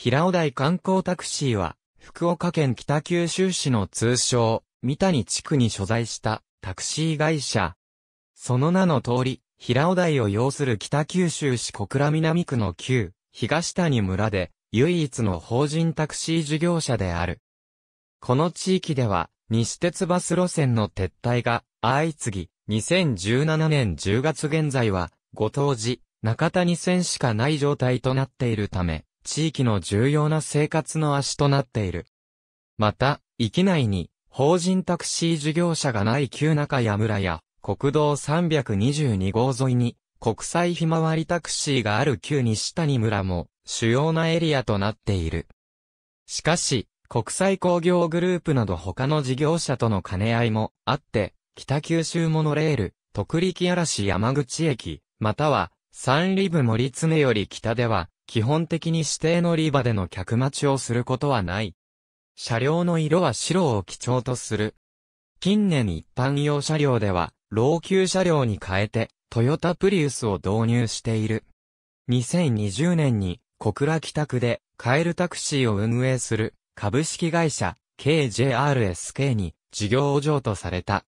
平尾台観光タクシーは、福岡県北九州市の通称、三谷地区に所在したタクシー会社。その名の通り、平尾台を要する北九州市小倉南区の旧、東谷村で、唯一の法人タクシー事業者である。この地域では、西鉄バス路線の撤退が相次ぎ、2017年10月現在は、ご当時、中谷線しかない状態となっているため、地域の重要な生活の足となっている。また、域内に、法人タクシー事業者がない旧中谷村や、国道322号沿いに、国際ひまわりタクシーがある旧西谷村も、主要なエリアとなっている。しかし、国際工業グループなど他の事業者との兼ね合いもあって、北九州モノレール、徳力嵐山口駅、または、三里部森常より北では、基本的に指定乗り場での客待ちをすることはない。車両の色は白を基調とする。近年一般用車両では、老朽車両に変えて、トヨタプリウスを導入している。2020年に、小倉北区で、カエルタクシーを運営する、株式会社、KJRSK に、事業を譲渡された。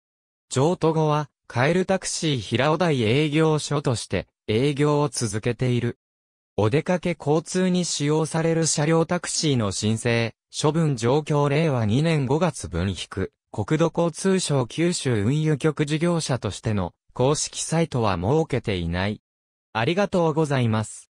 譲渡後は、カエルタクシー平尾台営業所として、営業を続けている。お出かけ交通に使用される車両タクシーの申請、処分状況令和2年5月分引く、国土交通省九州運輸局事業者としての公式サイトは設けていない。ありがとうございます。